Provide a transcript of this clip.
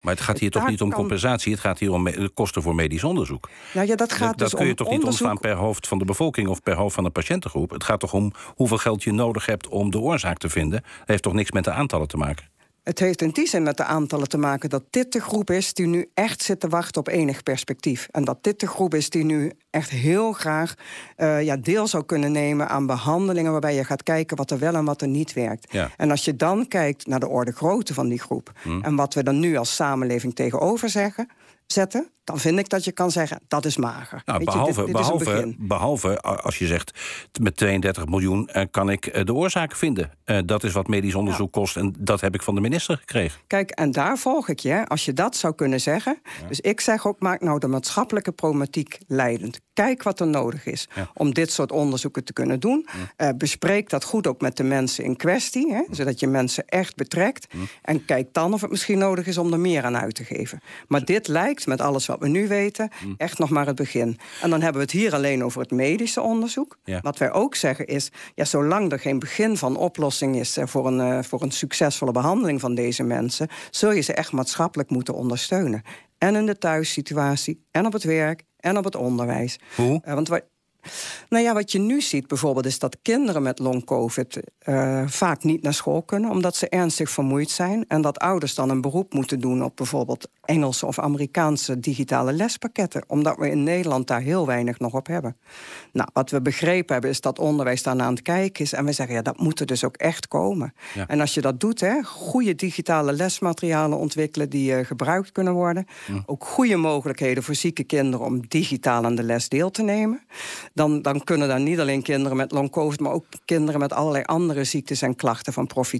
Maar het gaat hier toch niet om compensatie, het gaat hier om kosten voor medisch onderzoek. Nou ja, dat gaat dus dat kun je om toch niet onderzoek... ontslaan per hoofd van de bevolking of per hoofd van een patiëntengroep. Het gaat toch om hoeveel geld je nodig hebt om de oorzaak te vinden. Dat heeft toch niks met de aantallen te maken? Het heeft in die zin met de aantallen te maken dat dit de groep is die nu echt zit te wachten op enig perspectief. En dat dit de groep is die nu echt heel graag eh, ja, deel zou kunnen nemen aan behandelingen waarbij je gaat kijken wat er wel en wat er niet werkt. En als je dan kijkt naar de orde grootte van die groep hmm. en wat we dan nu als samenleving tegenover zeggen, zetten, dan vind ik dat je kan zeggen dat is mager. Nou, behalve, je, dit, behalve, behalve als je zegt met 32 miljoen eh, kan ik eh, de oorzaak vinden. Eh, dat is wat medisch onderzoek kost en dat heb ik van de minister gekregen. Kijk, en daar volg ik je, als je dat zou kunnen zeggen. Dus ik zeg ook, maak nou de maatschappelijke problematiek leidend. Kijk wat er nodig is om dit soort onderzoeken te kunnen doen. bespreek dat goed ook met de mensen in kwestie, hè, zodat je mensen echt betrekt. En kijk dan of het misschien nodig is om er meer aan uit te geven. Maar dit lijkt met alles wat we nu weten, hmm. echt nog maar het begin. En dan hebben we het hier alleen over het medische onderzoek. Wat wij ook zeggen is, ja, zolang er geen begin van oplossing is eh, voor een, eh, voor een succesvolle behandeling van deze mensen, zul je ze echt maatschappelijk moeten ondersteunen. En in de thuissituatie, en op het werk, en op het onderwijs. Hoe? Eh, want wat, nou ja, wat je nu ziet bijvoorbeeld is dat kinderen met long-covid eh, vaak niet naar school kunnen omdat ze ernstig vermoeid zijn. En dat ouders dan een beroep moeten doen op bijvoorbeeld Engelse of Amerikaanse digitale lespakketten, omdat we in Nederland daar heel weinig nog op hebben. Nou, wat we begrepen hebben is dat onderwijs daarna aan het kijken is en we zeggen ja, dat moet er dus ook echt komen. En als je dat doet, hè, goede digitale lesmaterialen ontwikkelen die eh, gebruikt kunnen worden, ook goede mogelijkheden voor zieke kinderen om digitaal aan de les deel te nemen, dan, dan kunnen daar niet alleen kinderen met long-covid... maar ook kinderen met allerlei andere ziektes en klachten van profiteren.